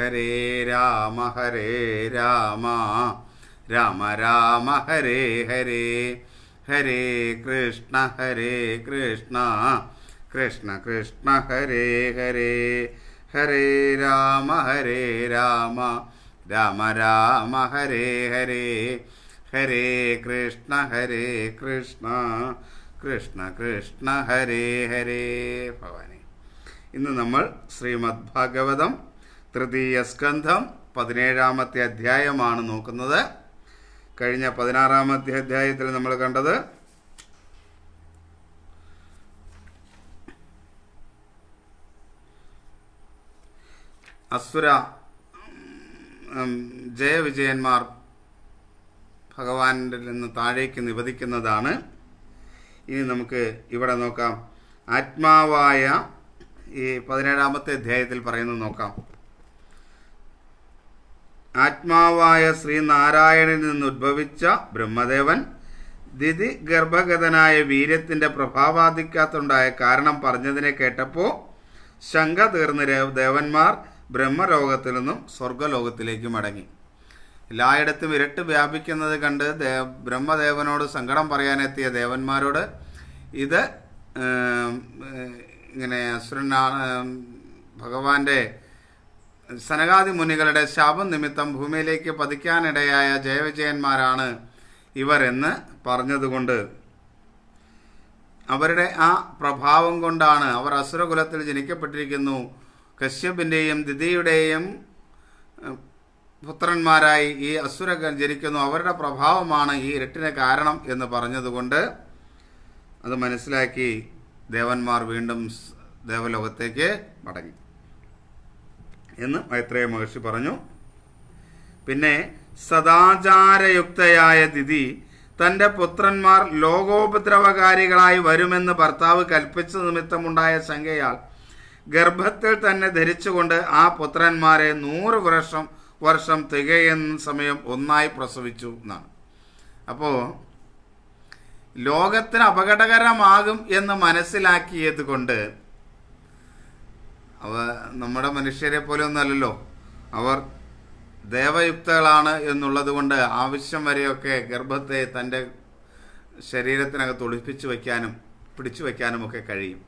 ഹരേ രാമ ഹരേ രാമ രാമ രാമ ഹരേ ഹരേ ഹരേ കൃഷ്ണ ഹരേ കൃഷ്ണ കൃഷ്ണ കൃഷ്ണ ഹരേ ഹരേ ഹരേ രാമ ഹരേ രാമ രാമ രാമ ഹരേ ഹരേ ഹരേ കൃഷ്ണ ഹരേ കൃഷ്ണ കൃഷ്ണ കൃഷ്ണ ഹരേ ഹരേ ഭവാനി ഇന്ന് നമ്മൾ ശ്രീമദ് ഭാഗവതം തൃതീയ സ്കന്ധം പതിനേഴാമത്തെ അധ്യായമാണ് നോക്കുന്നത് കഴിഞ്ഞ പതിനാറാമത്തെ അധ്യായത്തിൽ നമ്മൾ കണ്ടത് അസുര ജയവിജയന്മാർ ഭഗവാനിൽ നിന്ന് താഴേക്ക് നിവധിക്കുന്നതാണ് ഇനി നമുക്ക് ഇവിടെ നോക്കാം ആത്മാവായ ഈ പതിനേഴാമത്തെ അധ്യായത്തിൽ പറയുന്നത് നോക്കാം ആത്മാവായ ശ്രീനാരായണിൽ ഉദ്ഭവിച്ച ബ്രഹ്മദേവൻ ദിതി ഗർഭഗതനായ വീര്യത്തിൻ്റെ പ്രഭാവാധിക്കാത്തുണ്ടായ കാരണം പറഞ്ഞതിനെ കേട്ടപ്പോൾ ശങ്ക തീർന്ന് ദേവന്മാർ ബ്രഹ്മലോകത്തിൽ നിന്നും സ്വർഗലോകത്തിലേക്ക് മടങ്ങി എല്ലായിടത്തും ഇരട്ട് വ്യാപിക്കുന്നത് കണ്ട് ബ്രഹ്മദേവനോട് സങ്കടം പറയാനെത്തിയ ദേവന്മാരോട് ഇത് ഇങ്ങനെ അസുരനാ ഭഗവാന്റെ സനകാദി മുനികളുടെ ശാപം നിമിത്തം ഭൂമിയിലേക്ക് പതിക്കാനിടയായ ജയവിജയന്മാരാണ് ഇവർ എന്ന് പറഞ്ഞതുകൊണ്ട് അവരുടെ ആ പ്രഭാവം കൊണ്ടാണ് അവർ അസുരകുലത്തിൽ ജനിക്കപ്പെട്ടിരിക്കുന്നു കശ്യപിൻ്റെയും ദിതിയുടെയും പുത്രന്മാരായി ഈ അസുര ജനിക്കുന്നു അവരുടെ പ്രഭാവമാണ് ഈ ഇരട്ടിന് കാരണം എന്ന് പറഞ്ഞതുകൊണ്ട് അത് മനസ്സിലാക്കി ദേവന്മാർ വീണ്ടും ദേവലോകത്തേക്ക് മടങ്ങി എന്ന് മൈത്രേയ മഹർഷി പറഞ്ഞു പിന്നെ സദാചാരയുക്തയായ തിഥി തന്റെ പുത്രന്മാർ ലോകോപദ്രവകാരികളായി വരുമെന്ന് ഭർത്താവ് കൽപ്പിച്ച നിമിത്തമുണ്ടായ ശങ്കയാൽ ഗർഭത്തിൽ തന്നെ ധരിച്ചുകൊണ്ട് ആ പുത്രന്മാരെ നൂറ് വർഷം വർഷം തികയുന്ന സമയം ഒന്നായി പ്രസവിച്ചു എന്നാണ് അപ്പോൾ ലോകത്തിന് അപകടകരമാകും എന്ന് മനസ്സിലാക്കിയത് കൊണ്ട് അവ നമ്മുടെ മനുഷ്യരെ പോലെ ഒന്നല്ലല്ലോ അവർ ദേവയുക്തകളാണ് എന്നുള്ളത് കൊണ്ട് ആവശ്യം വരെയൊക്കെ ഗർഭത്തെ തൻ്റെ ശരീരത്തിനകത്ത് ഒളിപ്പിച്ചു വയ്ക്കാനും പിടിച്ചു വയ്ക്കാനും ഒക്കെ കഴിയും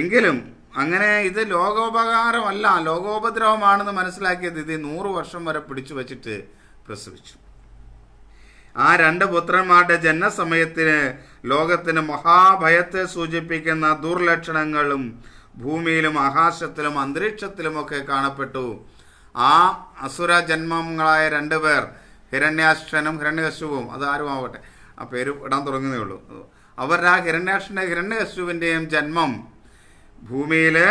എങ്കിലും അങ്ങനെ ഇത് ലോകോപകാരമല്ല ലോകോപദ്രവമാണെന്ന് മനസ്സിലാക്കിയത് ഇത് നൂറ് വർഷം വരെ പിടിച്ചു വച്ചിട്ട് പ്രസവിച്ചു ആ രണ്ട് പുത്രന്മാരുടെ ജനനസമയത്തിന് ലോകത്തിന് മഹാഭയത്തെ സൂചിപ്പിക്കുന്ന ദുർലക്ഷണങ്ങളും ഭൂമിയിലും ആകാശത്തിലും അന്തരീക്ഷത്തിലുമൊക്കെ കാണപ്പെട്ടു ആ അസുര ജന്മങ്ങളായ രണ്ടുപേർ പേർ ഹിരണ്യാക്ഷനും ഹിരണ്യകശുവും അത് ആരുമാവട്ടെ ആ പേര് ഇടാൻ തുടങ്ങുന്നേ ഉള്ളൂ അവരുടെ ആ ഹിരണ്യാക്ഷന്റെ ഹിരണ്യകശുവിന്റെയും ജന്മം ഭൂമിയിലെ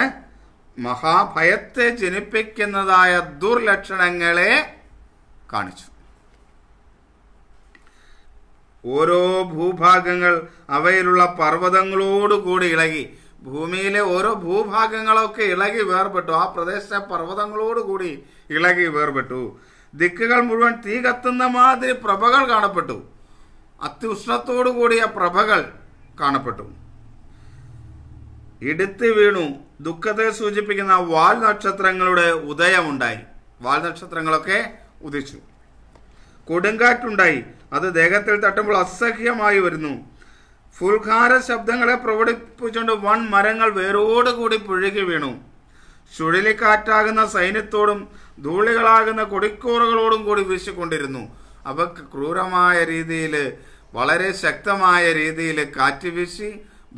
മഹാഭയത്തെ ജനിപ്പിക്കുന്നതായ ദുർലക്ഷണങ്ങളെ കാണിച്ചു ഓരോ ഭൂഭാഗങ്ങൾ അവയിലുള്ള പർവ്വതങ്ങളോടുകൂടി ഇളകി ഭൂമിയിലെ ഓരോ ഭൂഭാഗങ്ങളൊക്കെ ഇളകി വേർപെട്ടു ആ പ്രദേശത്തെ പർവ്വതങ്ങളോടുകൂടി ഇളകി വേർപെട്ടു ദിക്കുകൾ മുഴുവൻ തീ കത്തുന്ന മാതിരി പ്രഭകൾ കാണപ്പെട്ടു അത്യുഷ്ണത്തോടു കൂടിയ പ്രഭകൾ കാണപ്പെട്ടു ഇടുത്തി വീണു ദുഃഖത്തെ സൂചിപ്പിക്കുന്ന വാൽ നക്ഷത്രങ്ങളുടെ ഉദയമുണ്ടായി വാൽ നക്ഷത്രങ്ങളൊക്കെ ഉദിച്ചു കൊടുങ്കാറ്റുണ്ടായി അത് ദേഹത്തിൽ തട്ടുമ്പോൾ അസഹ്യമായി വരുന്നു ഫുൽഖാര ശബ്ദങ്ങളെ പ്രകടിപ്പിച്ചുകൊണ്ട് വൺ മരങ്ങൾ വേരോടുകൂടി പുഴുകി വീണു ചുഴലിക്കാറ്റാകുന്ന സൈന്യത്തോടും ധൂളികളാകുന്ന കൊടിക്കൂറുകളോടും കൂടി വീശിക്കൊണ്ടിരുന്നു അവ ക്രൂരമായ രീതിയിൽ വളരെ ശക്തമായ രീതിയിൽ കാറ്റ് വീശി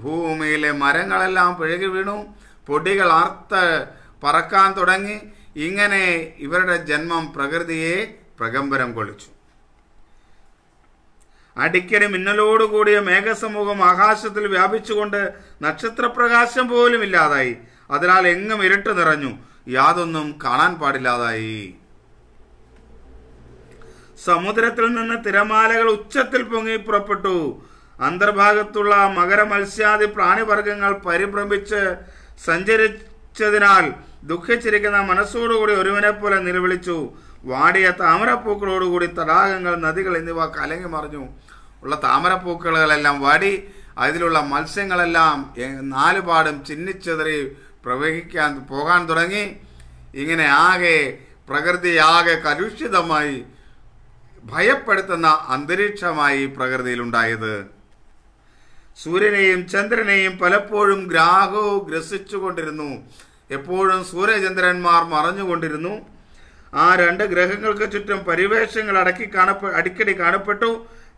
ഭൂമിയിലെ മരങ്ങളെല്ലാം പിഴകി വീണു പൊടികൾ ആർത്ത് പറക്കാൻ തുടങ്ങി ഇങ്ങനെ ഇവരുടെ ജന്മം പ്രകൃതിയെ പ്രകമ്പരം കൊളിച്ചു അടിക്കടി മിന്നലോടുകൂടിയ മേഘസമൂഹം ആകാശത്തിൽ വ്യാപിച്ചുകൊണ്ട് നക്ഷത്രപ്രകാശം പോലും ഇല്ലാതായി അതിനാൽ എങ്ങും ഇരുട്ട് നിറഞ്ഞു യാതൊന്നും കാണാൻ പാടില്ലാതായി സമുദ്രത്തിൽ നിന്ന് തിരമാലകൾ ഉച്ചത്തിൽ പൊങ്ങി പുറപ്പെട്ടു അന്തർഭാഗത്തുള്ള മത്സ്യാദി പ്രാണിവർഗങ്ങൾ പരിഭ്രമിച്ച് സഞ്ചരിച്ചതിനാൽ ദുഃഖിച്ചിരിക്കുന്ന മനസ്സോടുകൂടി ഒരുവനെ പോലെ നിലവിളിച്ചു വാടിയ താമരപ്പൂക്കളോടുകൂടി തടാകങ്ങൾ നദികൾ എന്നിവ കലങ്ങി മറിഞ്ഞു ഉള്ള താമരപ്പൂക്കളെല്ലാം വാടി അതിലുള്ള മത്സ്യങ്ങളെല്ലാം നാലുപാടും ചിന്നിച്ചെതറി പ്രവഹിക്കാൻ പോകാൻ തുടങ്ങി ഇങ്ങനെ ആകെ പ്രകൃതിയാകെ കലുഷിതമായി ഭയപ്പെടുത്തുന്ന അന്തരീക്ഷമായി പ്രകൃതിയിലുണ്ടായത് സൂര്യനെയും ചന്ദ്രനെയും പലപ്പോഴും ഗ്രാഹവും ഗ്രസിച്ചുകൊണ്ടിരുന്നു എപ്പോഴും സൂര്യചന്ദ്രന്മാർ മറഞ്ഞുകൊണ്ടിരുന്നു ആ രണ്ട് ഗ്രഹങ്ങൾക്ക് ചുറ്റും പരിവേഷങ്ങൾ അടക്കി കാണപ്പെ അടിക്കടി കാണപ്പെട്ടു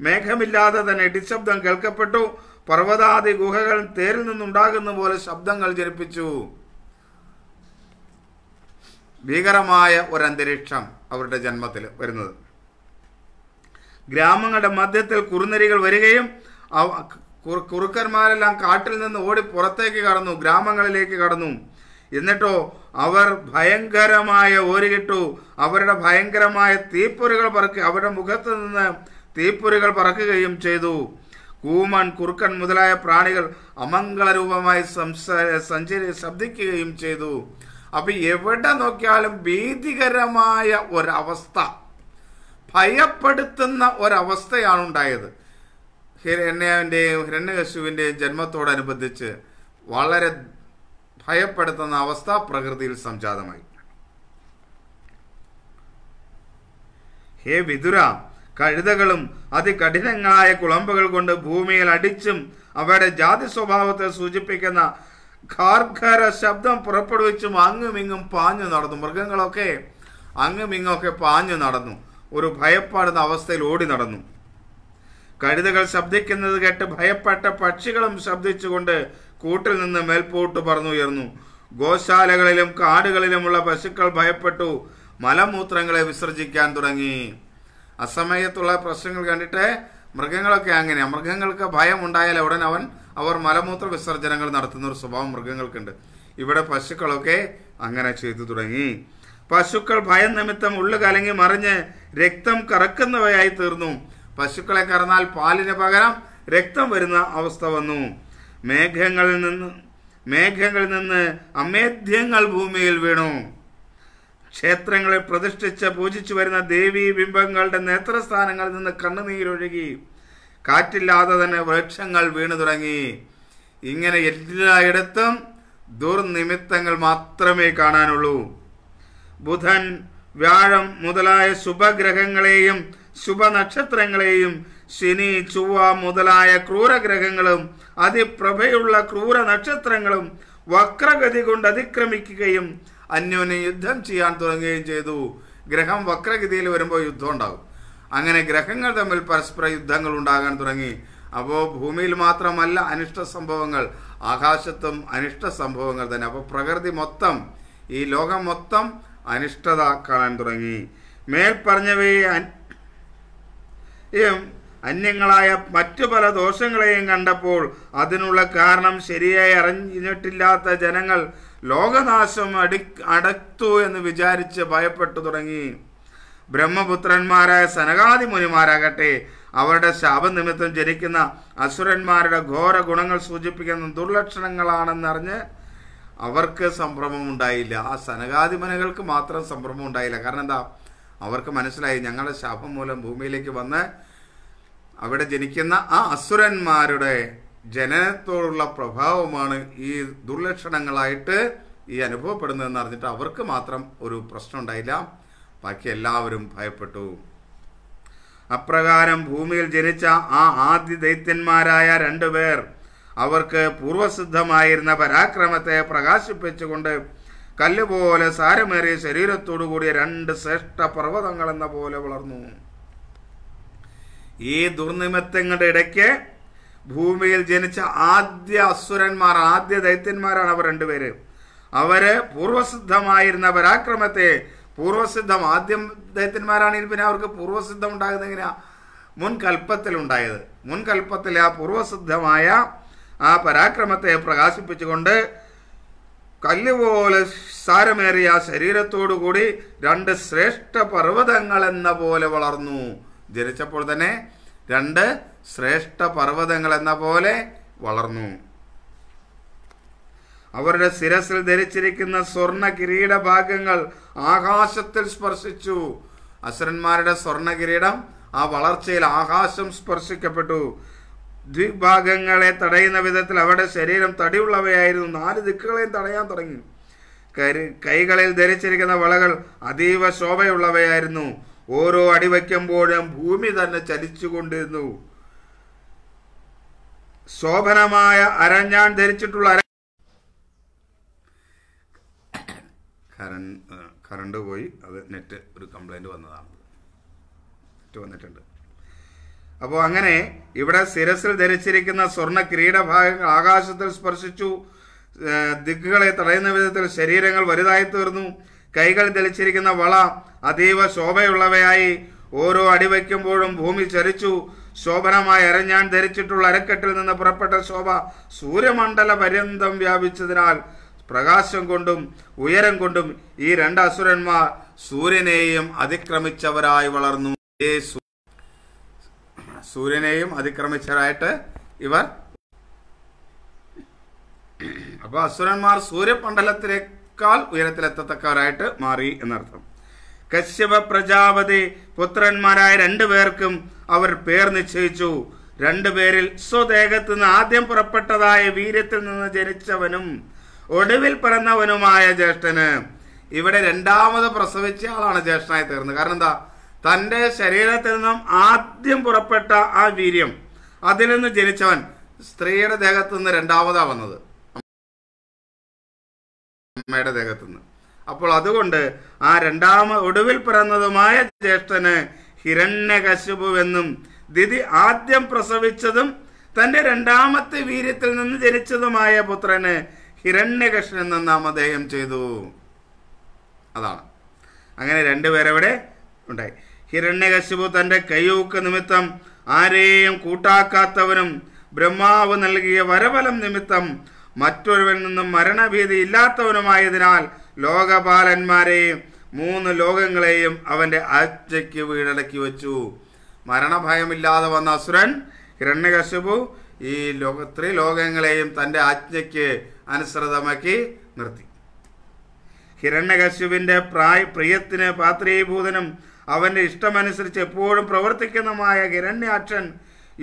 മേഘമില്ലാതെ തന്നെ ഇടിശബ്ദം കേൾക്കപ്പെട്ടു പർവ്വതാദി ഗുഹകൾ തേരിൽ നിന്നുണ്ടാകുന്ന പോലെ ശബ്ദങ്ങൾ ജനിപ്പിച്ചു ഭീകരമായ അന്തരീക്ഷം അവരുടെ ജന്മത്തിൽ വരുന്നത് ഗ്രാമങ്ങളുടെ മധ്യത്തിൽ കുറുനരികൾ വരികയും കുറുക്കന്മാരെല്ലാം കാട്ടിൽ നിന്ന് ഓടി പുറത്തേക്ക് കടന്നു ഗ്രാമങ്ങളിലേക്ക് കടന്നു എന്നിട്ടോ അവർ ഭയങ്കരമായ ഓരുകിട്ടു അവരുടെ ഭയങ്കരമായ തീപ്പൊരികൾ പറക്കുക അവരുടെ മുഖത്ത് നിന്ന് തീപ്പൊരികൾ പറക്കുകയും ചെയ്തു കൂമൻ കുറുക്കൻ മുതലായ പ്രാണികൾ അമംഗളരൂപമായി രൂപമായി സഞ്ചരി ശബ്ദിക്കുകയും ചെയ്തു അപ്പൊ എവിടെ നോക്കിയാലും ഭീതികരമായ ഒരവസ്ഥ ഭയപ്പെടുത്തുന്ന ഒരവസ്ഥയാണ് ഉണ്ടായത് ഹിരണ്യവിൻ്റെയും ഹിരണ്യകശുവിൻ്റെയും ജന്മത്തോടനുബന്ധിച്ച് വളരെ ഭയപ്പെടുത്തുന്ന അവസ്ഥ പ്രകൃതിയിൽ സംജാതമായി ഹേ വിതുര കഴുതകളും അതികഠിനങ്ങളായ കുളമ്പുകൾ കൊണ്ട് ഭൂമിയിൽ അടിച്ചും അവയുടെ ജാതി സ്വഭാവത്തെ സൂചിപ്പിക്കുന്ന ഖാർഖര ശബ്ദം പുറപ്പെടുവിച്ചും ഇങ്ങും പാഞ്ഞു നടന്നു മൃഗങ്ങളൊക്കെ അങ്ങുമിങ്ങൊക്കെ പാഞ്ഞു നടന്നു ഒരു ഭയപ്പെടുന്ന അവസ്ഥയിൽ ഓടി നടന്നു കഴുതകൾ ശബ്ദിക്കുന്നത് കേട്ട് ഭയപ്പെട്ട പക്ഷികളും ശബ്ദിച്ചുകൊണ്ട് കൂട്ടിൽ നിന്ന് മേൽപോട്ട് പറന്നുയർന്നു ഗോശാലകളിലും കാടുകളിലുമുള്ള പശുക്കൾ ഭയപ്പെട്ടു മലമൂത്രങ്ങളെ വിസർജിക്കാൻ തുടങ്ങി അസമയത്തുള്ള പ്രശ്നങ്ങൾ കണ്ടിട്ട് മൃഗങ്ങളൊക്കെ അങ്ങനെയാണ് മൃഗങ്ങൾക്ക് ഭയം ഉണ്ടായാൽ ഉടൻ അവൻ അവർ മലമൂത്ര വിസർജനങ്ങൾ നടത്തുന്ന ഒരു സ്വഭാവം മൃഗങ്ങൾക്കുണ്ട് ഇവിടെ പശുക്കളൊക്കെ അങ്ങനെ ചെയ്തു തുടങ്ങി പശുക്കൾ ഭയം നിമിത്തം ഉള്ളു കലങ്ങി മറിഞ്ഞ് രക്തം കറക്കുന്നവയായി തീർന്നു പശുക്കളെ കറന്നാൽ പാലിന് പകരം രക്തം വരുന്ന അവസ്ഥ വന്നു മേഘങ്ങളിൽ നിന്ന് മേഘങ്ങളിൽ നിന്ന് അമേധ്യങ്ങൾ ഭൂമിയിൽ വീണു ക്ഷേത്രങ്ങളെ പ്രതിഷ്ഠിച്ച് പൂജിച്ചു വരുന്ന ദേവീ ബിംബങ്ങളുടെ നേത്രസ്ഥാനങ്ങളിൽ നിന്ന് കണ്ണുനീരൊഴുകി കാറ്റില്ലാതെ തന്നെ വൃക്ഷങ്ങൾ വീണു തുടങ്ങി ഇങ്ങനെ എല്ലായിടത്തും ദുർനിമിത്തങ്ങൾ മാത്രമേ കാണാനുള്ളൂ ബുധൻ വ്യാഴം മുതലായ ശുഭഗ്രഹങ്ങളെയും ശുഭനക്ഷത്രങ്ങളെയും ശനി ചൊവ്വ മുതലായ ക്രൂരഗ്രഹങ്ങളും അതിപ്രഭയുള്ള ക്രൂര നക്ഷത്രങ്ങളും വക്രഗതി കൊണ്ട് അതിക്രമിക്കുകയും അന്യോന്യം യുദ്ധം ചെയ്യാൻ തുടങ്ങുകയും ചെയ്തു ഗ്രഹം വക്രഗതിയിൽ വരുമ്പോൾ യുദ്ധം ഉണ്ടാകും അങ്ങനെ ഗ്രഹങ്ങൾ തമ്മിൽ പരസ്പര യുദ്ധങ്ങൾ ഉണ്ടാകാൻ തുടങ്ങി അപ്പോൾ ഭൂമിയിൽ മാത്രമല്ല അനിഷ്ട സംഭവങ്ങൾ ആകാശത്തും അനിഷ്ട സംഭവങ്ങൾ തന്നെ അപ്പോൾ പ്രകൃതി മൊത്തം ഈ ലോകം മൊത്തം അനിഷ്ടത കാണാൻ തുടങ്ങി മേൽ പറഞ്ഞവയെ അന്യങ്ങളായ മറ്റു പല ദോഷങ്ങളെയും കണ്ടപ്പോൾ അതിനുള്ള കാരണം ശരിയായി അറിഞ്ഞിട്ടില്ലാത്ത ജനങ്ങൾ ലോകനാശം അടി അടത്തു എന്ന് വിചാരിച്ച് ഭയപ്പെട്ടു തുടങ്ങി ബ്രഹ്മപുത്രന്മാരായ സനകാദി മുനിമാരാകട്ടെ അവരുടെ ശാപനിമിത്തം ജനിക്കുന്ന അസുരന്മാരുടെ ഘോര ഗുണങ്ങൾ സൂചിപ്പിക്കുന്ന ദുർലക്ഷണങ്ങളാണെന്നറിഞ്ഞ് അവർക്ക് സംഭ്രമം ഉണ്ടായില്ല ആ സനകാദി മുനികൾക്ക് മാത്രം സംഭ്രമം ഉണ്ടായില്ല കാരണം എന്താ അവർക്ക് മനസ്സിലായി ഞങ്ങളുടെ ശാപം മൂലം ഭൂമിയിലേക്ക് വന്ന് അവിടെ ജനിക്കുന്ന ആ അസുരന്മാരുടെ ജനനത്തോടുള്ള പ്രഭാവമാണ് ഈ ദുർലക്ഷണങ്ങളായിട്ട് ഈ അനുഭവപ്പെടുന്നതെന്ന് അറിഞ്ഞിട്ട് അവർക്ക് മാത്രം ഒരു പ്രശ്നം ഉണ്ടായില്ല ബാക്കി എല്ലാവരും ഭയപ്പെട്ടു അപ്രകാരം ഭൂമിയിൽ ജനിച്ച ആ ആദ്യ ദൈത്യന്മാരായ രണ്ടുപേർ അവർക്ക് പൂർവസിദ്ധമായിരുന്ന പരാക്രമത്തെ പ്രകാശിപ്പിച്ചുകൊണ്ട് കല്ലുപോലെ സാരമേറിയ ശരീരത്തോടു കൂടിയ രണ്ട് ശ്രേഷ്ഠ പർവ്വതങ്ങൾ എന്ന പോലെ വളർന്നു ഈ ദുർനിമിത്തങ്ങളുടെ ഇടയ്ക്ക് ഭൂമിയിൽ ജനിച്ച ആദ്യ അസുരന്മാർ ആദ്യ ദൈത്യന്മാരാണ് അവർ രണ്ടുപേര് അവര് പൂർവസിദ്ധമായിരുന്ന പരാക്രമത്തെ പൂർവസിദ്ധം ആദ്യം ദൈത്യന്മാരാണെങ്കിൽ പിന്നെ അവർക്ക് പൂർവസിദ്ധം ഉണ്ടാകുന്ന എങ്ങനെയാ ഉണ്ടായത് മുൻകൽപ്പത്തിൽ ആ പൂർവസിദ്ധമായ ആ പരാക്രമത്തെ പ്രകാശിപ്പിച്ചുകൊണ്ട് കല്ലുപോലെ പോലെ സാരമേറിയ ശരീരത്തോടു കൂടി രണ്ട് ശ്രേഷ്ഠ പർവ്വതങ്ങൾ എന്ന പോലെ വളർന്നു ജനിച്ചപ്പോൾ തന്നെ രണ്ട് ശ്രേഷ്ഠ പർവ്വതങ്ങൾ എന്ന പോലെ വളർന്നു അവരുടെ ശിരസിൽ ധരിച്ചിരിക്കുന്ന സ്വർണ കിരീട ഭാഗങ്ങൾ ആകാശത്തിൽ സ്പർശിച്ചു അസുരന്മാരുടെ സ്വർണ കിരീടം ആ വളർച്ചയിൽ ആകാശം സ്പർശിക്കപ്പെട്ടു ദ്വിഭാഗങ്ങളെ തടയുന്ന വിധത്തിൽ അവരുടെ ശരീരം തടിയുള്ളവയായിരുന്നു നാല് ദിക്കുകളെയും തടയാൻ തുടങ്ങി കൈകളിൽ ധരിച്ചിരിക്കുന്ന വളകൾ അതീവ ശോഭയുള്ളവയായിരുന്നു ഓരോ അടിവയ്ക്കുമ്പോഴും ഭൂമി തന്നെ ചലിച്ചുകൊണ്ടിരുന്നു ശോഭനമായ അരഞ്ഞാൻ ധരിച്ചിട്ടുള്ള കറണ്ട് പോയി അത് നെറ്റ് ഒരു കംപ്ലൈന്റ് വന്നതാണ് നെറ്റ് വന്നിട്ടുണ്ട് അപ്പോൾ അങ്ങനെ ഇവിടെ ശിരസിൽ ധരിച്ചിരിക്കുന്ന സ്വർണ്ണ കിരീടഭാഗങ്ങൾ ആകാശത്തിൽ സ്പർശിച്ചു ദിക്കുകളെ തടയുന്ന വിധത്തിൽ ശരീരങ്ങൾ വലുതായി തീർന്നു കൈകൾ ധരിച്ചിരിക്കുന്ന വള അതീവ ശോഭയുള്ളവയായി ഓരോ അടിവയ്ക്കുമ്പോഴും ഭൂമി ചരിച്ചു ശോഭനമായ അരഞ്ഞാൻ ധരിച്ചിട്ടുള്ള അരക്കെട്ടിൽ നിന്ന് പുറപ്പെട്ട ശോഭ സൂര്യമണ്ഡല പര്യന്തം വ്യാപിച്ചതിനാൽ പ്രകാശം കൊണ്ടും ഉയരം കൊണ്ടും ഈ രണ്ട് അസുരന്മാർ സൂര്യനെയും അതിക്രമിച്ചവരായി വളർന്നു സൂര്യനെയും അതിക്രമിച്ചവരായിട്ട് ഇവർ അപ്പൊ അസുരന്മാർ സൂര്യമണ്ഡലത്തിലേക്ക് കാൽ ഉയരത്തിലെത്തത്തക്കവരായിട്ട് മാറി എന്നർത്ഥം കശ്യപ പ്രജാപതി പുത്രന്മാരായ രണ്ടുപേർക്കും അവർ പേർ നിശ്ചയിച്ചു രണ്ടുപേരിൽ സ്വദേഹത്ത് നിന്ന് ആദ്യം പുറപ്പെട്ടതായ വീര്യത്തിൽ നിന്ന് ജനിച്ചവനും ഒടുവിൽ പിറന്നവനുമായ ജ്യേഷ്ഠന് ഇവിടെ രണ്ടാമത് പ്രസവിച്ച ആളാണ് ജ്യേഷ്ഠനായി തീർന്നത് കാരണം എന്താ തൻ്റെ ശരീരത്തിൽ നിന്നും ആദ്യം പുറപ്പെട്ട ആ വീര്യം അതിൽ നിന്ന് ജനിച്ചവൻ സ്ത്രീയുടെ ദേഹത്തു നിന്ന് രണ്ടാമതാ വന്നത് അമ്മയുടെ ദേഹത്തുനിന്ന് അപ്പോൾ അതുകൊണ്ട് ആ രണ്ടാമ ഒടുവിൽ പിറന്നതുമായ ജ്യേഷ്ഠന് ഹിരണ്യകശുപുവെന്നും എന്നും ദിതി ആദ്യം പ്രസവിച്ചതും തന്റെ രണ്ടാമത്തെ വീര്യത്തിൽ നിന്ന് ജനിച്ചതുമായ പുത്രന് ഹിരണ്യകൃഷ്ണൻ എന്ന നാമധേയം ചെയ്തു അതാണ് അങ്ങനെ രണ്ടുപേരവിടെ ഉണ്ടായി ഹിരണ്യകശിപു തന്റെ കയ്യൂക്ക് നിമിത്തം ആരെയും കൂട്ടാക്കാത്തവനും ബ്രഹ്മാവ് നൽകിയ വരബലം നിമിത്തം മറ്റൊരുവൻ നിന്നും ഇല്ലാത്തവനുമായതിനാൽ ലോകപാലന്മാരെയും മൂന്ന് ലോകങ്ങളെയും അവന്റെ ആജ്ഞയ്ക്ക് വീടടക്കി വെച്ചു മരണഭയമില്ലാതെ വന്ന അസുരൻ ഹിരണ്യകശിപു ഈ ലോക ത്രിലോകങ്ങളെയും തന്റെ ആജ്ഞയ്ക്ക് അനുസൃതമാക്കി നിർത്തി ഹിരണ്യകശുവിന്റെ പ്രായ പ്രിയത്തിന് പാത്രീഭൂതനും അവന്റെ ഇഷ്ടമനുസരിച്ച് എപ്പോഴും പ്രവർത്തിക്കുന്നതുമായ ഹിരണ്യാക്ഷൻ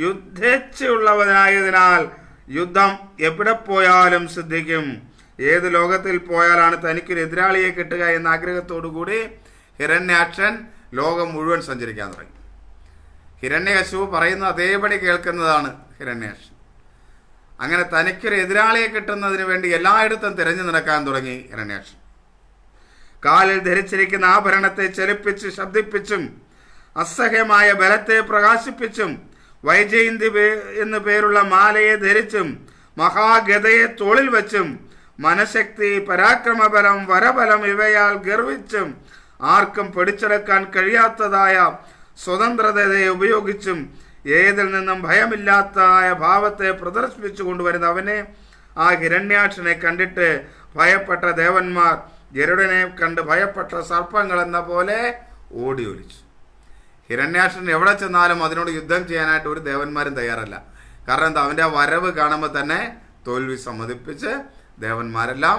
യുദ്ധേച്ഛയുള്ളവനായതിനാൽ യുദ്ധം എവിടെ പോയാലും സിദ്ധിക്കും ഏത് ലോകത്തിൽ പോയാലാണ് തനിക്കൊരു എതിരാളിയെ കിട്ടുക എന്ന ആഗ്രഹത്തോടു കൂടി ഹിരണ്യാക്ഷൻ ലോകം മുഴുവൻ സഞ്ചരിക്കാൻ തുടങ്ങി ഹിരണ്യകശു പറയുന്ന അതേപടി കേൾക്കുന്നതാണ് ഹിരണ്യാക്ഷൻ അങ്ങനെ തനിക്കൊരു എതിരാളിയെ കിട്ടുന്നതിന് വേണ്ടി എല്ലായിടത്തും തിരഞ്ഞു നടക്കാൻ തുടങ്ങി ഹിരണ്യാക്ഷൻ കാലിൽ ധരിച്ചിരിക്കുന്ന ആഭരണത്തെ ചലിപ്പിച്ച് ശബ്ദിപ്പിച്ചും അസഹ്യമായ ബലത്തെ പ്രകാശിപ്പിച്ചും വൈജയന്തി എന്നു പേരുള്ള മാലയെ ധരിച്ചും മഹാഗതയെ തോളിൽ വച്ചും മനഃശക്തി പരാക്രമബലം വരബലം ഇവയാൽ ഗർവിച്ചും ആർക്കും പിടിച്ചെടുക്കാൻ കഴിയാത്തതായ സ്വതന്ത്രതയെ ഉപയോഗിച്ചും ഏതിൽ നിന്നും ഭയമില്ലാത്തതായ ഭാവത്തെ പ്രദർശിപ്പിച്ചു കൊണ്ടുവരുന്ന അവനെ ആ ഹിരണ്യാക്ഷനെ കണ്ടിട്ട് ഭയപ്പെട്ട ദേവന്മാർ ഗരുഡനെ കണ്ട് ഭയപ്പെട്ട സർപ്പങ്ങൾ എന്ന പോലെ ഓടിയൊലിച്ചു ഹിരണ്യാക്ഷൻ എവിടെ ചെന്നാലും അതിനോട് യുദ്ധം ചെയ്യാനായിട്ട് ഒരു ദേവന്മാരും തയ്യാറല്ല കാരണം എന്താ അവന്റെ വരവ് കാണുമ്പോൾ തന്നെ തോൽവി സമ്മതിപ്പിച്ച് ദേവന്മാരെല്ലാം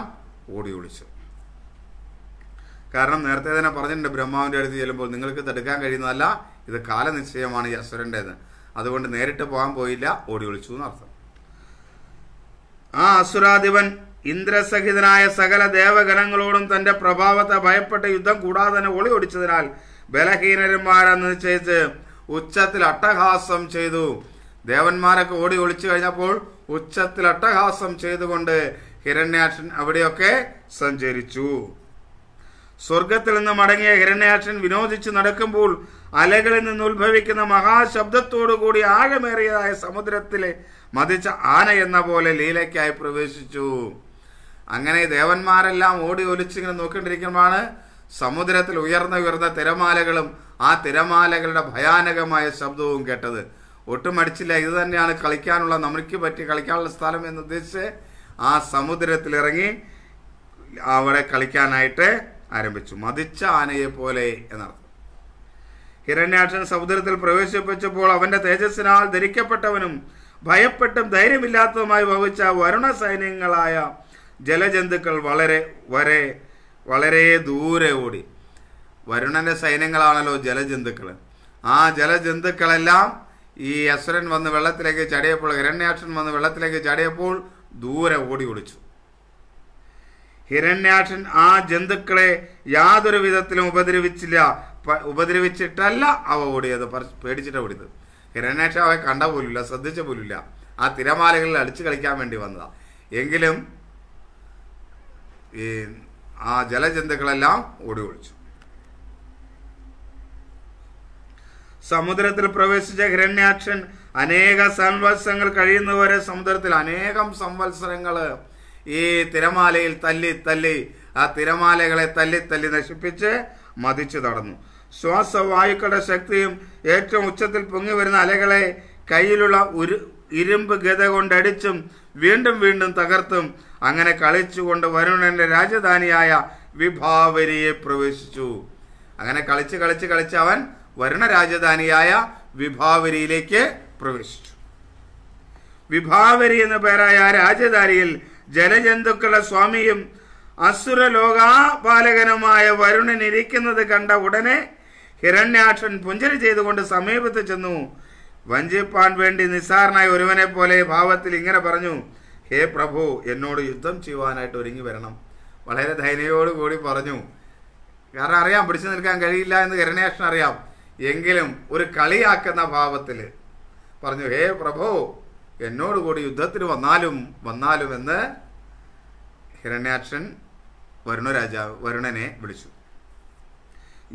ഓടി ഒളിച്ചു കാരണം നേരത്തെ തന്നെ പറഞ്ഞിട്ടുണ്ട് ബ്രഹ്മാവിന്റെ അടുത്ത് ചെല്ലുമ്പോൾ നിങ്ങൾക്ക് തടുക്കാൻ കഴിയുന്നതല്ല ഇത് കാലനിശ്ചയമാണ് ഈ അസുരൻ്റേത് അതുകൊണ്ട് നേരിട്ട് പോകാൻ പോയില്ല ഓടി ഒളിച്ചു എന്നർത്ഥം ആ അസുരാധിപൻ ഇന്ദ്രസഹിതനായ സകല ദേവഗണങ്ങളോടും തന്റെ പ്രഭാവത്തെ ഭയപ്പെട്ട യുദ്ധം കൂടാതെ തന്നെ ഒടിച്ചതിനാൽ ബലഹീനന്മാരെന്ന് നിശ്ചയിച്ച് ഉച്ചത്തിൽ അട്ടഹാസം ചെയ്തു ദേവന്മാരൊക്കെ ഓടി ഒളിച്ചു കഴിഞ്ഞപ്പോൾ ഉച്ചത്തിൽ അട്ടഹാസം ചെയ്തുകൊണ്ട് ഹിരണ്യാക്ഷൻ അവിടെയൊക്കെ സഞ്ചരിച്ചു സ്വർഗത്തിൽ നിന്ന് മടങ്ങിയ ഹിരണ്യാക്ഷൻ വിനോദിച്ച് നടക്കുമ്പോൾ അലകളിൽ നിന്ന് ഉത്ഭവിക്കുന്ന മഹാശബ്ദത്തോടു കൂടി ആഴമേറിയതായ സമുദ്രത്തിലെ മതിച്ച ആന എന്ന പോലെ ലീലയ്ക്കായി പ്രവേശിച്ചു അങ്ങനെ ദേവന്മാരെല്ലാം ഓടി ഒലിച്ചിങ്ങനെ നോക്കിക്കൊണ്ടിരിക്കുമ്പോഴാണ് സമുദ്രത്തിൽ ഉയർന്ന ഉയർന്ന തിരമാലകളും ആ തിരമാലകളുടെ ഭയാനകമായ ശബ്ദവും കേട്ടത് ഒട്ടും അടിച്ചില്ല ഇത് തന്നെയാണ് കളിക്കാനുള്ള നമുക്ക് പറ്റി കളിക്കാനുള്ള സ്ഥലം ഉദ്ദേശിച്ച് ആ സമുദ്രത്തിലിറങ്ങി അവിടെ കളിക്കാനായിട്ട് ആരംഭിച്ചു മതിച്ച ആനയെ പോലെ എന്നർത്ഥം ഹിരണ്യാക്ഷൻ സമുദ്രത്തിൽ പ്രവേശിപ്പിച്ചപ്പോൾ അവന്റെ തേജസ്സിനാൽ ധരിക്കപ്പെട്ടവനും ഭയപ്പെട്ടും ധൈര്യമില്ലാത്തതുമായി ഭവിച്ച വരുണ സൈന്യങ്ങളായ ജലജന്തുക്കൾ വളരെ വരെ വളരെ ദൂരെ ഓടി വരുണന്റെ സൈന്യങ്ങളാണല്ലോ ജലജന്തുക്കൾ ആ ജലജന്തുക്കളെല്ലാം ഈ അസുരൻ വന്ന് വെള്ളത്തിലേക്ക് ചാടിയപ്പോൾ ഹിരണ്യാക്ഷൻ വന്ന് വെള്ളത്തിലേക്ക് ചാടിയപ്പോൾ ദൂരെ ഓടി ഒളിച്ചു ഹിരണ്യാക്ഷൻ ആ ജന്തുക്കളെ യാതൊരു വിധത്തിലും ഉപദ്രവിച്ചില്ല ഉപദ്രവിച്ചിട്ടല്ല അവ ഓടിയത് പേടിച്ചിട്ട് ഓടിയത് ഹിരണ്യാക്ഷൻ അവയെ കണ്ട പോലില്ല ശ്രദ്ധിച്ച പോലില്ല ആ തിരമാലകളിൽ അടിച്ചു കളിക്കാൻ വേണ്ടി വന്നതാണ് എങ്കിലും ഈ ആ ജലജന്തുക്കളെല്ലാം ഓടി ഒളിച്ചു സമുദ്രത്തിൽ പ്രവേശിച്ച ഹിരണ്യാക്ഷൻ അനേക സംവത്സരങ്ങൾ കഴിയുന്നവരെ സമുദ്രത്തിൽ അനേകം സംവത്സരങ്ങൾ ഈ തിരമാലയിൽ തല്ലി തല്ലി ആ തിരമാലകളെ തല്ലി തല്ലി നശിപ്പിച്ച് മതിച്ചു നടന്നു ശ്വാസവായുക്കളുടെ ശക്തിയും ഏറ്റവും ഉച്ചത്തിൽ പൊങ്ങി വരുന്ന അലകളെ കയ്യിലുള്ള ഉരു ഇരുമ്പ് ഗത കൊണ്ടടിച്ചും വീണ്ടും വീണ്ടും തകർത്തും അങ്ങനെ കളിച്ചുകൊണ്ട് വരുണന്റെ രാജധാനിയായ വിഭാവരിയെ പ്രവേശിച്ചു അങ്ങനെ കളിച്ച് കളിച്ച് കളിച്ച് അവൻ വരുണ രാജധാനിയായ വിഭാവരിയിലേക്ക് പ്രവേശിച്ചു വിഭാവരി എന്ന പേരായ ആ രാജധാനിയിൽ ജലജന്തുക്കളുടെ സ്വാമിയും അസുര ലോകാപാലകനുമായ വരുണൻ ഇരിക്കുന്നത് കണ്ട ഉടനെ ഹിരണ്യാക്ഷൻ പുഞ്ചരി ചെയ്തുകൊണ്ട് സമീപത്ത് ചെന്നു വഞ്ചിപ്പാൻ വേണ്ടി നിസ്സാരനായ ഒരുവനെ പോലെ ഭാവത്തിൽ ഇങ്ങനെ പറഞ്ഞു ഹേ പ്രഭു എന്നോട് യുദ്ധം ചെയ്യുവാനായിട്ട് ഒരുങ്ങി വരണം വളരെ ധൈര്യയോടുകൂടി പറഞ്ഞു കാരണം അറിയാം പിടിച്ചു നിൽക്കാൻ കഴിയില്ല എന്ന് കരുണേഷൻ അറിയാം എങ്കിലും ഒരു കളിയാക്കുന്ന ഭാവത്തിൽ പറഞ്ഞു ഹേ പ്രഭു എന്നോടുകൂടി യുദ്ധത്തിന് വന്നാലും വന്നാലും എന്ന് ഹിരണ്യാക്ഷൻ വരുണരാജാവ് വരുണനെ വിളിച്ചു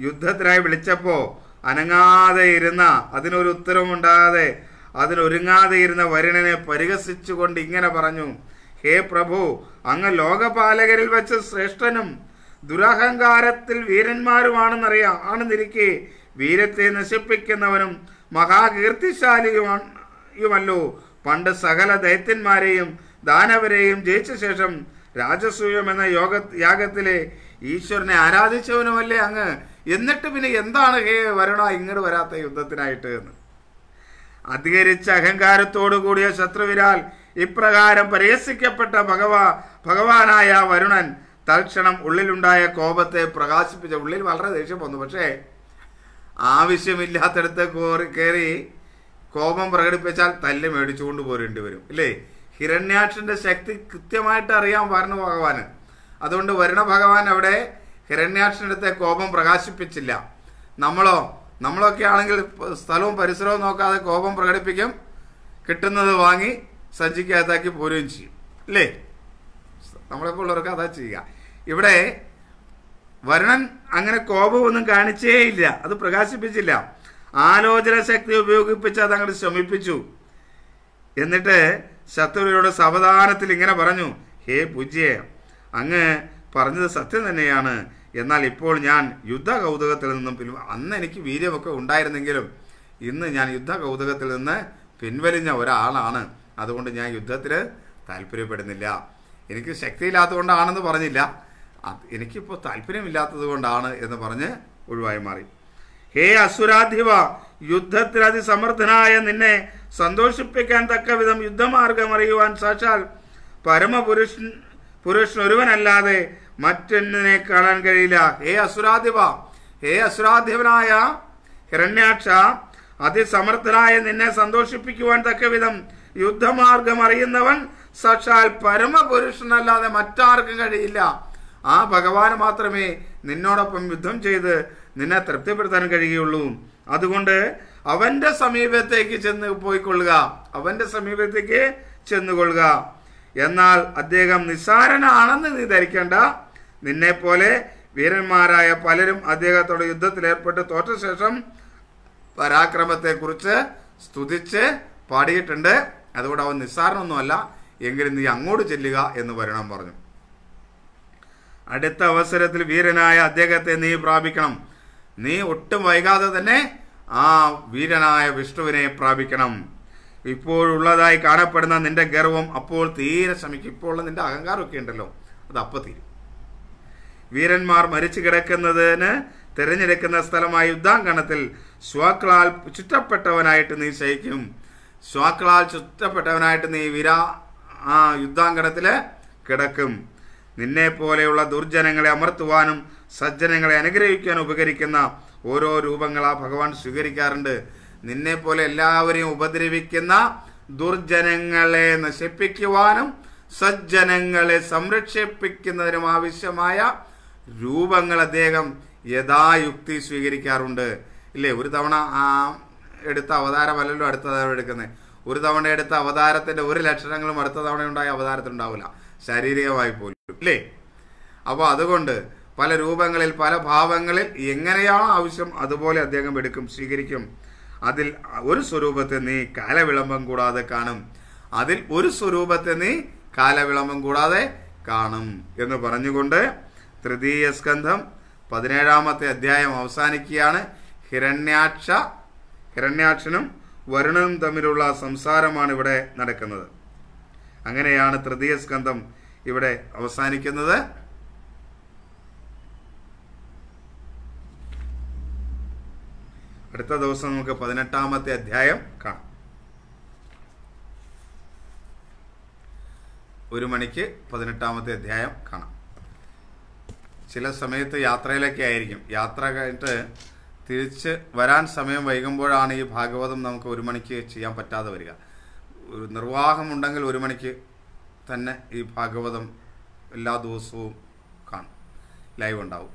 യുദ്ധത്തിനായി വിളിച്ചപ്പോൾ അനങ്ങാതെ ഇരുന്ന അതിനൊരു ഉത്തരവുമുണ്ടാകാതെ അതിനൊരുങ്ങാതെയിരുന്ന വരുണനെ പരിഹസിച്ചുകൊണ്ട് ഇങ്ങനെ പറഞ്ഞു ഹേ പ്രഭു അങ്ങ് ലോകപാലകരിൽ വെച്ച് ശ്രേഷ്ഠനും ദുരഹങ്കാരത്തിൽ വീരന്മാരുമാണെന്നറിയാം ആണെന്നിരിക്കെ വീരത്തെ നശിപ്പിക്കുന്നവനും മഹാകീർത്തിശാലിയുമല്ലോ പണ്ട് സകല ദൈത്യന്മാരെയും ദാനവരെയും ജയിച്ച ശേഷം രാജസൂയം എന്ന യോഗ യാഗത്തിലെ ഈശ്വരനെ ആരാധിച്ചവനുമല്ലേ അങ്ങ് എന്നിട്ട് പിന്നെ എന്താണ് ഹേ വരണ ഇങ്ങോട്ട് വരാത്ത യുദ്ധത്തിനായിട്ട് എന്ന് അധികരിച്ച അഹങ്കാരത്തോടു കൂടിയ ശത്രുവിനാൽ ഇപ്രകാരം പരിഹസിക്കപ്പെട്ട ഭഗവാ ഭഗവാനായ വരുണൻ തൽക്ഷണം ഉള്ളിലുണ്ടായ കോപത്തെ പ്രകാശിപ്പിച്ച ഉള്ളിൽ വളരെ ദേഷ്യം വന്നു പക്ഷേ കോറി കയറി കോപം പ്രകടിപ്പിച്ചാൽ തല്ല് മേടിച്ചുകൊണ്ട് പോരേണ്ടി വരും അല്ലേ ഹിരണ്യാക്ഷന്റെ ശക്തി കൃത്യമായിട്ട് അറിയാം വരണ ഭഗവാന് അതുകൊണ്ട് വരണ ഭഗവാൻ അവിടെ ഹിരണ്യാക്ഷൻ്റെ കോപം പ്രകാശിപ്പിച്ചില്ല നമ്മളോ നമ്മളൊക്കെ ആണെങ്കിൽ സ്ഥലവും പരിസരവും നോക്കാതെ കോപം പ്രകടിപ്പിക്കും കിട്ടുന്നത് വാങ്ങി സഞ്ചിക്കകത്താക്കി പോരുകയും ചെയ്യും അല്ലേ നമ്മളെപ്പോൾ ഉള്ളവർക്ക് അതാ ചെയ്യുക ഇവിടെ വരുണൻ അങ്ങനെ കോപമൊന്നും കാണിച്ചേ ഇല്ല അത് പ്രകാശിപ്പിച്ചില്ല ആലോചന ശക്തി ഉപയോഗിപ്പിച്ച് അത് അങ്ങോട്ട് ശ്രമിപ്പിച്ചു എന്നിട്ട് ശത്രുവിനോട് സാവധാനത്തിൽ ഇങ്ങനെ പറഞ്ഞു ഹേ പൂജ്യേ അങ്ങ് പറഞ്ഞത് സത്യം തന്നെയാണ് എന്നാൽ ഇപ്പോൾ ഞാൻ യുദ്ധ കൗതുകത്തിൽ നിന്നും പിൻ അന്ന് എനിക്ക് വീര്യമൊക്കെ ഉണ്ടായിരുന്നെങ്കിലും ഇന്ന് ഞാൻ യുദ്ധ കൗതുകത്തിൽ നിന്ന് പിൻവലിഞ്ഞ ഒരാളാണ് അതുകൊണ്ട് ഞാൻ യുദ്ധത്തിൽ താല്പര്യപ്പെടുന്നില്ല എനിക്ക് ശക്തിയില്ലാത്തതുകൊണ്ടാണെന്ന് പറഞ്ഞില്ല എനിക്കിപ്പോൾ താല്പര്യമില്ലാത്തത് കൊണ്ടാണ് എന്ന് പറഞ്ഞ് ഒഴിവായി മാറി ഹേ അസുരാധിവ യുദ്ധത്തിൽ അതിസമർത്ഥനായ നിന്നെ സന്തോഷിപ്പിക്കാൻ തക്ക വിധം യുദ്ധമാർഗം അറിയുവാൻ സാക്ഷാൽ പരമപുരുഷൻ പുരുഷൻ ഒരുവനല്ലാതെ മറ്റൊന്നിനെ കാണാൻ കഴിയില്ല ഹേ അസുരാധിപ ഹേ അസുരാധിപനായ ഹിരണ്യാക്ഷ അതിസമർത്ഥനായ നിന്നെ സന്തോഷിപ്പിക്കുവാൻ തക്ക വിധം യുദ്ധമാർഗം അറിയുന്നവൻ സാക്ഷാൽ പരമപുരുഷനല്ലാതെ മറ്റാർക്കും കഴിയില്ല ആ ഭഗവാൻ മാത്രമേ നിന്നോടൊപ്പം യുദ്ധം ചെയ്ത് നിന്നെ തൃപ്തിപ്പെടുത്താൻ കഴിയുള്ളൂ അതുകൊണ്ട് അവന്റെ സമീപത്തേക്ക് ചെന്ന് പോയിക്കൊള്ളുക അവന്റെ സമീപത്തേക്ക് ചെന്നുകൊള്ളുക എന്നാൽ അദ്ദേഹം നിസ്സാരനാണെന്ന് നീ ധരിക്കേണ്ട നിന്നെപ്പോലെ വീരന്മാരായ പലരും അദ്ദേഹത്തോട് ഏർപ്പെട്ട് തോറ്റ ശേഷം പരാക്രമത്തെക്കുറിച്ച് സ്തുതിച്ച് പാടിയിട്ടുണ്ട് അതുകൊണ്ട് അവൻ നിസ്സാരണമൊന്നുമല്ല എങ്കിലും നീ അങ്ങോട്ട് ചെല്ലുക എന്ന് വരണം പറഞ്ഞു അടുത്ത അവസരത്തിൽ വീരനായ അദ്ദേഹത്തെ നീ പ്രാപിക്കണം നീ ഒട്ടും വൈകാതെ തന്നെ ആ വീരനായ വിഷ്ണുവിനെ പ്രാപിക്കണം ഇപ്പോഴുള്ളതായി കാണപ്പെടുന്ന നിന്റെ ഗർവം അപ്പോൾ തീരെ ശമിക്കും ഇപ്പോഴുള്ള നിന്റെ അഹങ്കാരമൊക്കെ ഉണ്ടല്ലോ അത് അപ്പം തീരും വീരന്മാർ മരിച്ചു കിടക്കുന്നതിന് തിരഞ്ഞെടുക്കുന്ന സ്ഥലമായ യുദ്ധാങ്കണത്തിൽ ശ്വാക്കളാൽ ചുറ്റപ്പെട്ടവനായിട്ട് നീ ശയിക്കും ശ്വാക്കളാൽ ചുറ്റപ്പെട്ടവനായിട്ട് നീ വിര ആ യുദ്ധാങ്കണത്തില് കിടക്കും നിന്നെ പോലെയുള്ള ദുർജനങ്ങളെ അമർത്തുവാനും സജ്ജനങ്ങളെ അനുഗ്രഹിക്കാനും ഉപകരിക്കുന്ന ഓരോ രൂപങ്ങളാ ഭഗവാൻ സ്വീകരിക്കാറുണ്ട് നിന്നെ പോലെ എല്ലാവരെയും ഉപദ്രവിക്കുന്ന ദുർജനങ്ങളെ നശിപ്പിക്കുവാനും സജ്ജനങ്ങളെ സംരക്ഷിപ്പിക്കുന്നതിനും ആവശ്യമായ രൂപങ്ങൾ അദ്ദേഹം യഥായുക്തി സ്വീകരിക്കാറുണ്ട് ഇല്ലേ ഒരു തവണ ആ എടുത്ത അവതാരമല്ലല്ലോ അടുത്ത തവണ എടുക്കുന്നത് ഒരു തവണ എടുത്ത അവതാരത്തിന്റെ ഒരു ലക്ഷണങ്ങളും അടുത്ത തവണ ഉണ്ടായ അവതാരത്തിനുണ്ടാവില്ല ശാരീരികമായി പോലും ഇല്ലേ അപ്പോൾ അതുകൊണ്ട് പല രൂപങ്ങളിൽ പല ഭാവങ്ങളിൽ എങ്ങനെയാണോ ആവശ്യം അതുപോലെ അദ്ദേഹം എടുക്കും സ്വീകരിക്കും അതിൽ ഒരു സ്വരൂപത്തെ നീ കാലവിളംബം കൂടാതെ കാണും അതിൽ ഒരു സ്വരൂപത്തെ നീ കാലവിളംബം കൂടാതെ കാണും എന്ന് പറഞ്ഞുകൊണ്ട് തൃതീയ സ്കന്ധം പതിനേഴാമത്തെ അധ്യായം അവസാനിക്കുകയാണ് ഹിരണ്യാക്ഷ ഹിരണ്യാക്ഷനും വരുണനും തമ്മിലുള്ള സംസാരമാണ് ഇവിടെ നടക്കുന്നത് അങ്ങനെയാണ് തൃതീയ സ്കന്ധം ഇവിടെ അവസാനിക്കുന്നത് അടുത്ത ദിവസം നമുക്ക് പതിനെട്ടാമത്തെ അധ്യായം കാണാം ഒരു മണിക്ക് പതിനെട്ടാമത്തെ അധ്യായം കാണാം ചില സമയത്ത് യാത്രയിലൊക്കെ ആയിരിക്കും യാത്ര കഴിഞ്ഞിട്ട് തിരിച്ച് വരാൻ സമയം വൈകുമ്പോഴാണ് ഈ ഭാഗവതം നമുക്ക് ഒരു മണിക്ക് ചെയ്യാൻ പറ്റാതെ വരിക ഒരു നിർവാഹമുണ്ടെങ്കിൽ ഒരു മണിക്ക് തന്നെ ഈ ഭാഗവതം എല്ലാ ദിവസവും കാണും ലൈവ് ഉണ്ടാവും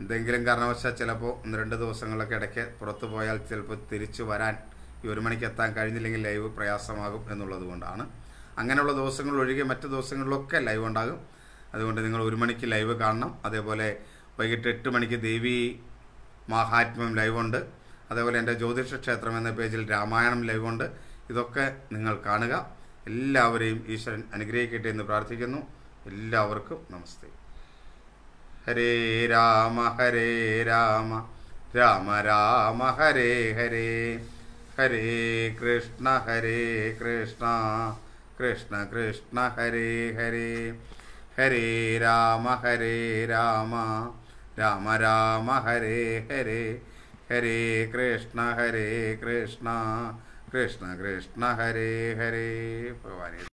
എന്തെങ്കിലും കാരണവശാൽ ചിലപ്പോൾ ഒന്ന് രണ്ട് ദിവസങ്ങളൊക്കെ ഇടയ്ക്ക് പുറത്തു പോയാൽ ചിലപ്പോൾ തിരിച്ച് വരാൻ ഈ ഒരു മണിക്ക് എത്താൻ കഴിഞ്ഞില്ലെങ്കിൽ ലൈവ് പ്രയാസമാകും എന്നുള്ളത് കൊണ്ടാണ് അങ്ങനെയുള്ള ദിവസങ്ങൾ ഒഴികെ മറ്റു ദിവസങ്ങളിലൊക്കെ ലൈവ് ഉണ്ടാകും അതുകൊണ്ട് നിങ്ങൾ ഒരു മണിക്ക് ലൈവ് കാണണം അതേപോലെ വൈകിട്ട് എട്ട് മണിക്ക് ദേവി മഹാത്മ്യം ലൈവുണ്ട് അതേപോലെ എൻ്റെ ജ്യോതിഷ ക്ഷേത്രം എന്ന പേജിൽ രാമായണം ലൈവുണ്ട് ഇതൊക്കെ നിങ്ങൾ കാണുക എല്ലാവരെയും ഈശ്വരൻ അനുഗ്രഹിക്കട്ടെ എന്ന് പ്രാർത്ഥിക്കുന്നു എല്ലാവർക്കും നമസ്തേ ഹരേ രാമ ഹരേ രാമ രാമ രാമ ഹരേ ഹരേ ഹരേ കൃഷ്ണ ഹരേ കൃഷ്ണ കൃഷ്ണ കൃഷ്ണ ഹരേ ഹരേ ഹരേ രാമ ഹരേ രാമ രാമ രാമ ഹരേ ഹരേ ഹരേ കൃഷ്ണ ഹരേ കൃഷ്ണ കൃഷ്ണ കൃഷ്ണ ഹരേ ഹരേ ഭഗവാനെ